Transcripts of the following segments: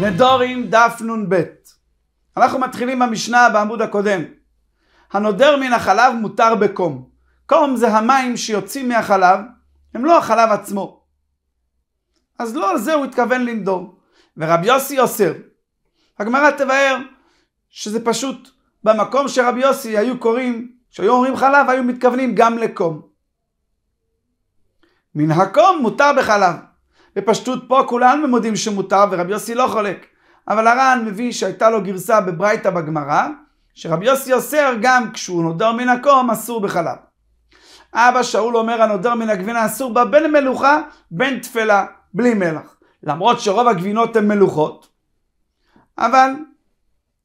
נדורים דף נ"ב. אנחנו מתחילים במשנה בעמוד הקודם. הנודר מן החלב מותר בקום. קום זה המים שיוצאים מהחלב, הם לא החלב עצמו. אז לא על זה הוא התכוון לנדור. ורב יוסי אוסר. הגמרא תבהר שזה פשוט במקום שרב יוסי היו קוראים, שהיו אומרים חלב, היו מתכוונים גם לקום. מן הקום מותר בחלב. בפשטות פה כולנו מודים שמותר ורבי יוסי לא חולק. אבל הר"ן מביא שהייתה לו גרסה בברייתא בגמרא, שרבי יוסי אוסר גם כשהוא נודר מן הקום אסור בחלב. אבא שאול אומר הנודר מן הגבינה אסור בה בין מלוכה בין תפלה, בלי מלח. למרות שרוב הגבינות הן מלוכות, אבל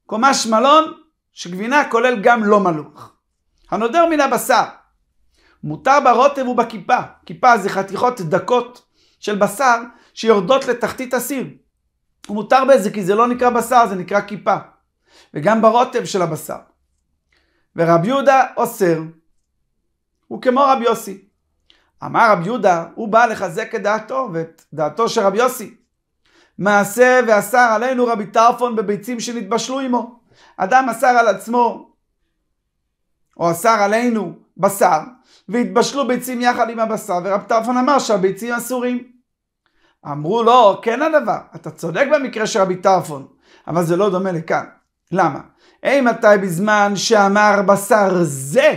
קומה שמלון שגבינה כולל גם לא מלוך הנודר מן הבשר, מותר ברוטב ובכיפה, כיפה זה חתיכות דקות של בשר שיורדות לתחתית הסיר. הוא מותר בזה כי זה לא נקרא בשר, זה נקרא כיפה. וגם ברוטב של הבשר. ורבי יהודה אוסר, הוא כמו רבי יוסי. אמר רבי יהודה, הוא בא לחזק את דעתו ואת דעתו של רבי יוסי. מעשה ואסר עלינו רבי טרפון בביצים שנתבשלו עמו. אדם אסר על עצמו, או אסר עלינו, בשר, והתבשלו ביצים יחד עם הבשר, ורב טרפון אמר שהביצים אסורים. אמרו לו, לא, כן הדבר, אתה צודק במקרה של רבי טרפון, אבל זה לא דומה לכאן. למה? אי מתי בזמן שאמר בשר זה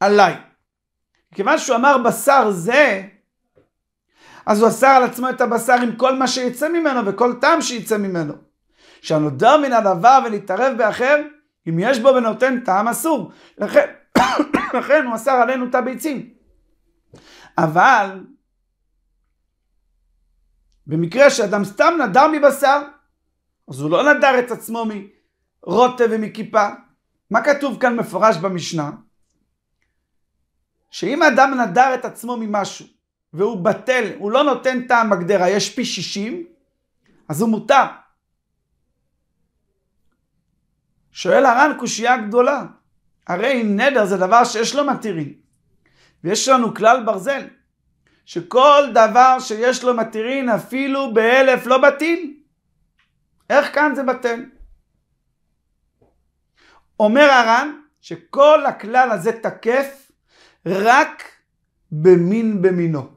עליי. כיוון שהוא אמר בשר זה, אז הוא אסר על עצמו את הבשר עם כל מה שיצא ממנו וכל טעם שיצא ממנו. שהנודע לא מן הדבר ולהתערב באחר, אם יש בו ונותן טעם אסור. לכן, לכן הוא אסר עלינו את הביצים. אבל במקרה שאדם סתם נדר מבשר, אז הוא לא נדר את עצמו מרוטב ומכיפה. מה כתוב כאן מפורש במשנה? שאם אדם נדר את עצמו ממשהו והוא בטל, הוא לא נותן טעם הגדרה, יש פי שישים, אז הוא מותר. שואל הר"ן קושייה גדולה, הרי נדר זה דבר שיש לו מתירים ויש לנו כלל ברזל, שכל דבר שיש לו מתירים אפילו באלף לא בטיל. איך כאן זה בטל? אומר הר"ן שכל הכלל הזה תקף רק במין במינו.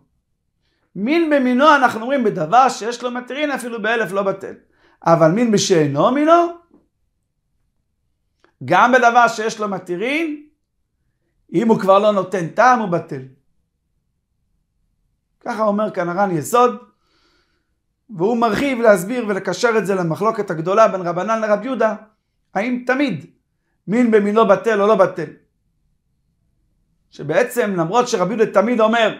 מין במינו אנחנו אומרים בדבר שיש לו מתירין אפילו באלף לא בטל. אבל מין בשאינו מינו גם בדבר שיש לו מתירין, אם הוא כבר לא נותן טעם, הוא בטל. ככה אומר כאן הר"ן יסוד, והוא מרחיב להסביר ולקשר את זה למחלוקת הגדולה בין רבנן לרב יהודה, האם תמיד מין במינו בטל או לא בטל. שבעצם למרות שרב יהודה תמיד אומר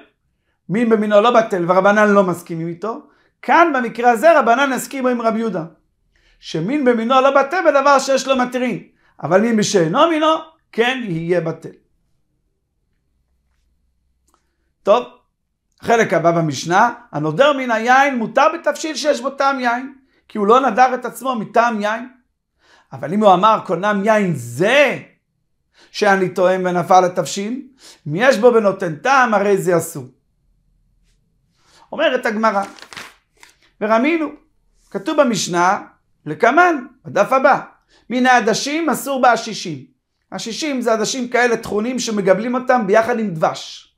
מין במינו לא בטל ורבנן לא מסכימים איתו, כאן במקרה הזה רבנן הסכימו עם רב יהודה, שמין במינו לא בטל בדבר שיש לו מתירין. אבל אם בשאינו מינו, כן יהיה בטל. טוב, חלק הבא במשנה, הנודר מן היין מותר בתבשיל שיש בו טעם יין, כי הוא לא נדר את עצמו מטעם יין. אבל אם הוא אמר קונם יין זה שאני טועם ונפל לתבשיל, אם יש בו בנותן טעם הרי זה אסור. אומרת הגמרא, ורמינו, כתוב במשנה לקמן, בדף הבא, מן העדשים אסור בעשישים. עשישים זה עדשים כאלה טחונים שמגבלים אותם ביחד עם דבש.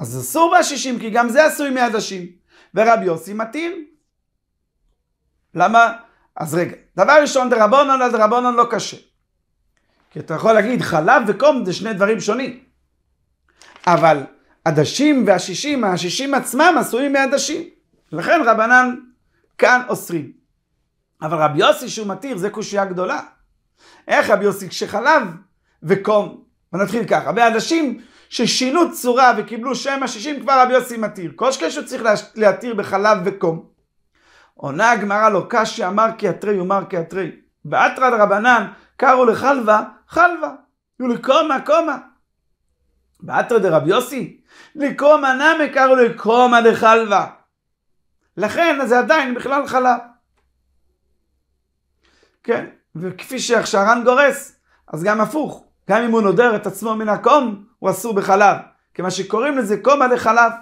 אז אסור בעשישים, כי גם זה עשוי מעדשים. ורבי יוסי מתאים. למה? אז רגע, דבר ראשון, דרבונון על לא קשה. כי אתה יכול להגיד חלב וקום זה שני דברים שונים. אבל עדשים והשישים, השישים עצמם עשויים מעדשים. לכן רבנן כאן אוסרים. אבל רבי יוסי שהוא מתיר, זה קושייה גדולה. איך רבי יוסי כשחלב וקום? ונתחיל ככה, באנשים ששינו צורה וקיבלו שם השישים, כבר רבי יוסי מתיר. כל שכן שהוא צריך להתיר בחלב וקום. עונה הגמרא לו, קשי אמר כי אתרי יאמר כי אתרי. ואתרד רבנן קראו לחלבה, חלבה. יהיו לקומה, קומה. ואתרד דרבי יוסי, לקומה נמי קראו לקומה דחלבה. לכן זה עדיין בכלל חלב. כן, וכפי שהשערן גורס, אז גם הפוך, גם אם הוא נודר את עצמו מן הקום, הוא אסור בחלב, כיוון שקוראים לזה קומה לחלב.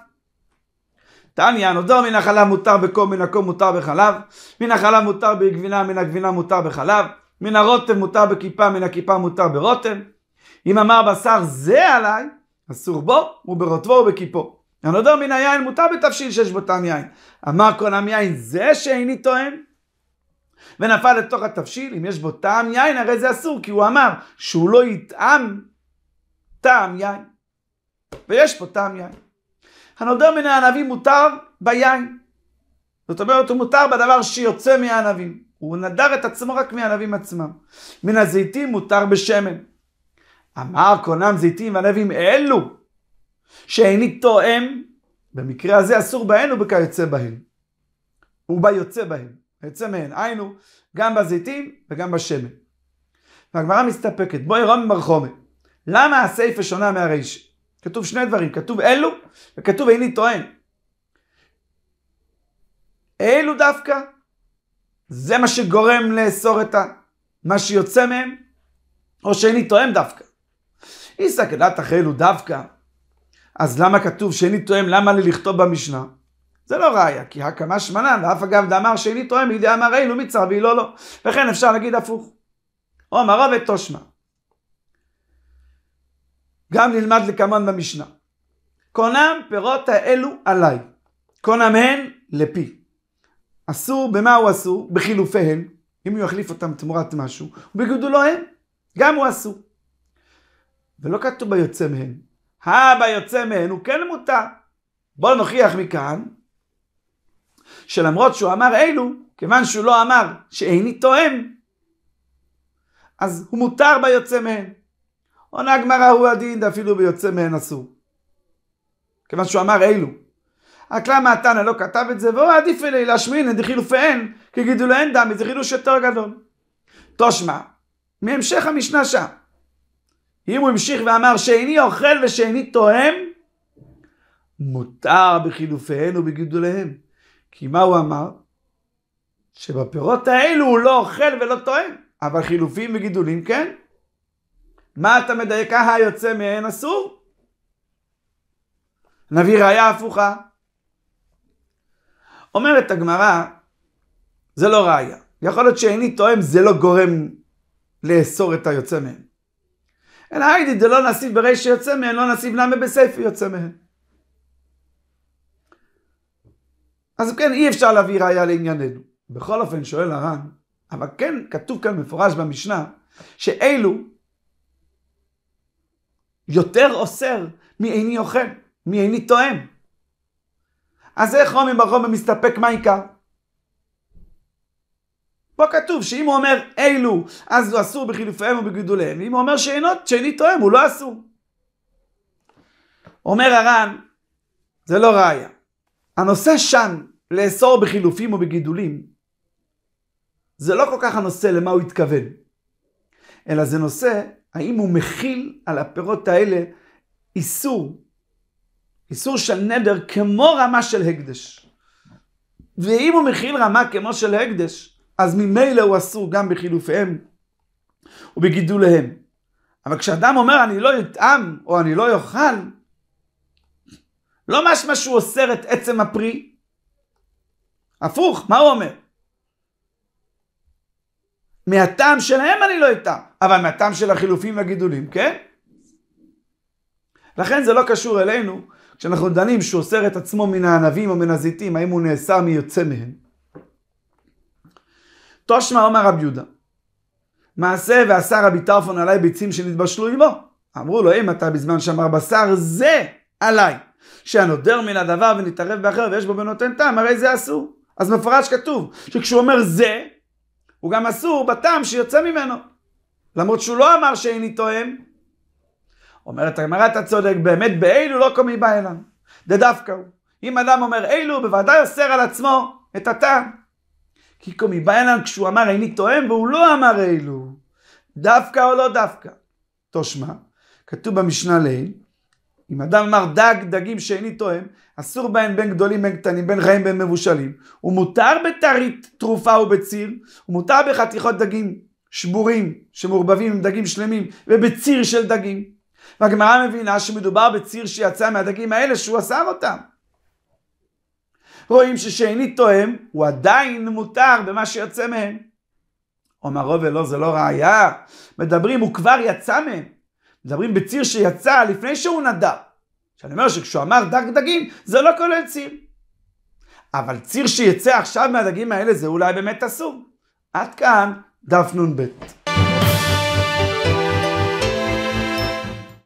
תניא, נודר מן החלב מותר בקום, מן הקום מותר בחלב, מן החלב מותר בגבינה, מן הגבינה מותר בחלב, מן הרוטם מותר בכיפה, מן הכיפה מותר ברוטם. אם אמר בשר זה עליי, אסור בו, וברטבו ובכיפו. הנודר מן היין מותר בתבשיל שיש בו טעם יין. אמר כל עם יין זה שאיני טוען, ונפל לתוך התבשיל, אם יש בו טעם יין, הרי זה אסור, כי הוא אמר שהוא לא יטעם טעם יין. ויש פה טעם יין. הנודר מן הענבים מותר ביין. זאת אומרת, הוא מותר בדבר שיוצא מהענבים. הוא נדר את עצמו רק מהענבים עצמם. מן הזיתים מותר בשמן. אמר קונם זיתים וענבים אלו, שאיני תואם, במקרה הזה אסור בהן ובכיוצא בהן. ובה יוצא בהן. יוצא מהן, היינו, גם בזיתים וגם בשמן. והגמרא מסתפקת, בואי בר חומר, למה הסיפה שונה מהרישה? כתוב שני דברים, כתוב אלו וכתוב איני טוען. אלו דווקא, זה מה שגורם לאסור את ה... מה שיוצא מהם, או שאיני טוען דווקא. איסא כדעת אחרי אלו דווקא, אז למה כתוב שאיני טוען, למה לי לכתוב במשנה? זה לא ראיה, כי הקמה שמנן, ואף אגב דאמר שאיני תואם, לידי אמר אילו לא מצר והיא לא לא. וכן אפשר להגיד הפוך. או אמרה ותושמע. גם נלמד לקמון במשנה. קונם פירות האלו עליי. קונם הן לפי. אסור, במה הוא אסור? בחילופיהן, אם הוא יחליף אותם תמורת משהו, ובגידולו הן. גם הוא אסור. ולא כתוב ביוצא מהן. הא ביוצא מהן הוא כן מותר. בואו נוכיח מכאן שלמרות שהוא אמר אלו, כיוון שהוא לא אמר שאיני תואם, אז הוא מותר ביוצא מהן. עונה הגמרא הוא הדין, אפילו ביוצא מהן אסור. כיוון שהוא אמר אלו. רק למה התנא לא כתב את זה, והוא עדיף אלי להשמין דחילופיהן, אין דמי, זה חילוש יותר גדול. תושמע, מהמשך המשנה שם. אם הוא המשיך ואמר שאיני אוכל ושאיני תואם, מותר בחילופיהן ובגידוליהן. כי מה הוא אמר? שבפירות האלו הוא לא אוכל ולא טועם, אבל חילופים וגידולים כן. מה אתה מדייק? אה היוצא מהן אסור? נביא ראיה הפוכה. אומרת הגמרא, זה לא ראיה. יכול להיות שאיני טועם זה לא גורם לאסור את היוצא מהן. אלא היידי זה לא נסיב ברי שיוצא מהן, לא נסיב למה בסייפי יוצא מהן. אז כן, אי אפשר להביא ראייה לענייננו. בכל אופן, שואל הר"ן, אבל כן כתוב כאן מפורש במשנה, שאלו יותר אוסר מאיני אוכל, מאיני טועם. אז איך רומי ברומי מסתפק מה עיקר? פה כתוב שאם הוא אומר אלו, אז הוא אסור בחילופיהם ובגידוליהם, ואם הוא אומר שאינות, שאיני טועם, הוא לא אסור. אומר הר"ן, זה לא ראייה. הנושא שם, לאסור בחילופים או בגידולים, זה לא כל כך הנושא למה הוא התכוון, אלא זה נושא האם הוא מכיל על הפירות האלה איסור, איסור של נדר כמו רמה של הקדש. ואם הוא מכיל רמה כמו של הקדש, אז ממילא הוא אסור גם בחילופיהם ובגידוליהם. אבל כשאדם אומר אני לא אטעם או אני לא אוכל, לא משמע שהוא אוסר את עצם הפרי, הפוך, מה הוא אומר? מהטעם שלהם אני לא איתם, אבל מהטעם של החילופים והגידולים, כן? לכן זה לא קשור אלינו, כשאנחנו דנים שהוא אוסר את עצמו מן הענבים או מן הזיתים, האם הוא נאסר מיוצא מהם. תושמע אומר רב יהודה, מעשה ועשה רבי טרפון עלי ביצים שנתבשלו עמו. אמרו לו, אם אתה בזמן שאמר בשר זה עליי. שהנודר מן הדבר ונתערב באחר ויש בו ונותן טעם, הרי זה אסור. אז מפורש כתוב שכשהוא אומר זה, הוא גם אסור בטעם שיוצא ממנו. למרות שהוא לא אמר שאיני תואם. אומרת הגמרא, אתה צודק, באמת באילו לא קומי בא אליו. דווקא הוא. אם אדם אומר אילו, בוודאי אוסר על עצמו את הטעם. כי קומי בא אליו כשהוא אמר איני תואם, והוא לא אמר אילו. דווקא או לא דווקא. תושמע, כתוב במשנה ליל, אם אדם אמר דג, דגים שאיני טועם, אסור בהן בין גדולים בין קטנים, בין רעים בין מבושלים. הוא מותר בתרית תרופה ובציר, הוא מותר בחתיכות דגים שבורים, שמעורבבים עם דגים שלמים, ובציר של דגים. והגמרא מבינה שמדובר בציר שיצא מהדגים האלה שהוא אסר אותם. רואים ששאיני תואם, הוא עדיין מותר במה שיוצא מהם. אומר רובל, לא, זה לא ראייה. מדברים, הוא כבר יצא מהם. מדברים בציר שיצא לפני שהוא נדע. שאני אומר שכשהוא אמר דג דגים, זה לא כולל ציר. אבל ציר שיצא עכשיו מהדגים האלה זה אולי באמת אסור. עד כאן דף נ"ב.